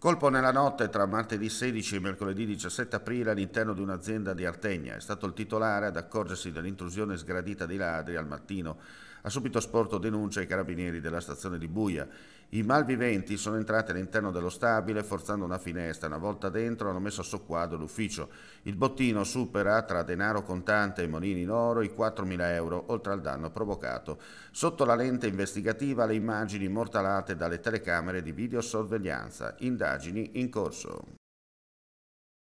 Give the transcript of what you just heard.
Colpo nella notte tra martedì 16 e mercoledì 17 aprile all'interno di un'azienda di Artegna. È stato il titolare ad accorgersi dell'intrusione sgradita dei ladri al mattino. Ha subito sporto denuncia ai carabinieri della stazione di Buia. I malviventi sono entrati all'interno dello stabile forzando una finestra. Una volta dentro hanno messo a soqquadro l'ufficio. Il bottino supera tra denaro contante e monini in oro i 4.000 euro, oltre al danno provocato. Sotto la lente investigativa le immagini mortalate dalle telecamere di videosorveglianza. Indagini in corso.